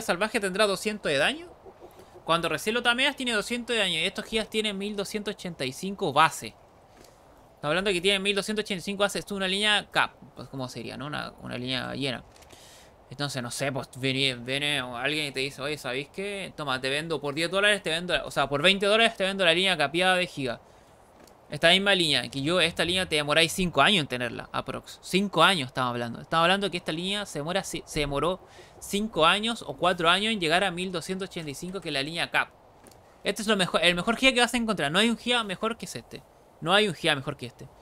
salvaje tendrá 200 de daño. Cuando recién lo tameas tiene 200 de daño. Y estos Gigas tienen 1285 base. Está hablando que tienen 1285 base. Esto es una línea cap. Pues como sería, ¿no? Una, línea llena. Entonces, no sé, pues viene, alguien y te dice, oye, ¿sabéis qué? Toma, te vendo por 10 dólares, te vendo, o sea, por 20 dólares te vendo la línea capiada de Giga. Esta misma línea, que yo, esta línea te demoráis 5 años en tenerla, aprox. 5 años estamos hablando. Estamos hablando que esta línea se, se demoró 5 años o 4 años en llegar a 1285, que es la línea CAP. Este es lo mejor, el mejor GIA que vas a encontrar. No hay un GIA mejor que este. No hay un GIA mejor que este.